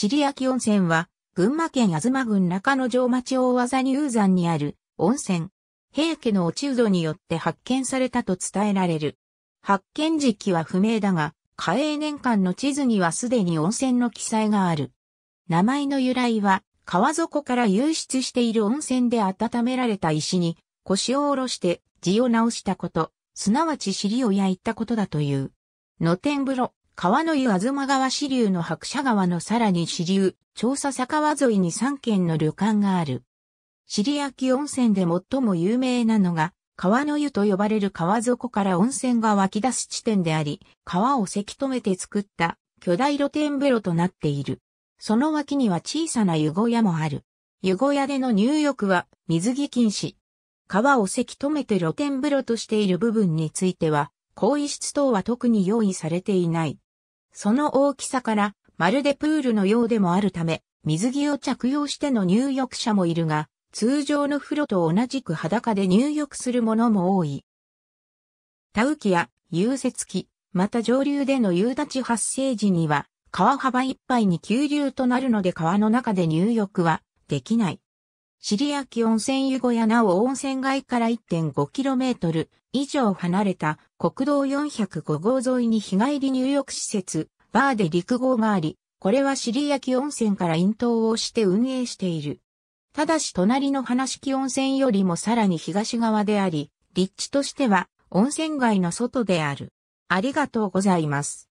尻焼温泉は、群馬県妻郡中野城町大技入山にある温泉。平家の落人によって発見されたと伝えられる。発見時期は不明だが、嘉永年間の地図にはすでに温泉の記載がある。名前の由来は、川底から湧出している温泉で温められた石に腰を下ろして地を直したこと、すなわち尻を焼いたことだという。野天風呂、川の湯ま川支流の白車川のさらに支流、調査坂川沿いに3軒の旅館がある。尻焼き温泉で最も有名なのが、川の湯と呼ばれる川底から温泉が湧き出す地点であり、川をせき止めて作った巨大露天風呂となっている。その脇には小さな湯小屋もある。湯小屋での入浴は水着禁止。川をせき止めて露天風呂としている部分については、更衣室等は特に用意されていない。その大きさから、まるでプールのようでもあるため、水着を着用しての入浴者もいるが、通常の風呂と同じく裸で入浴する者も多い。田浮きや融雪期、また上流での夕立発生時には、川幅いっぱいに急流となるので川の中で入浴はできない。尻焼温泉湯小屋なお温泉街から 1.5km 以上離れた国道405号沿いに日帰り入浴施設、バーで陸号があり、これは尻焼温泉から引頭をして運営している。ただし隣の花敷温泉よりもさらに東側であり、立地としては温泉街の外である。ありがとうございます。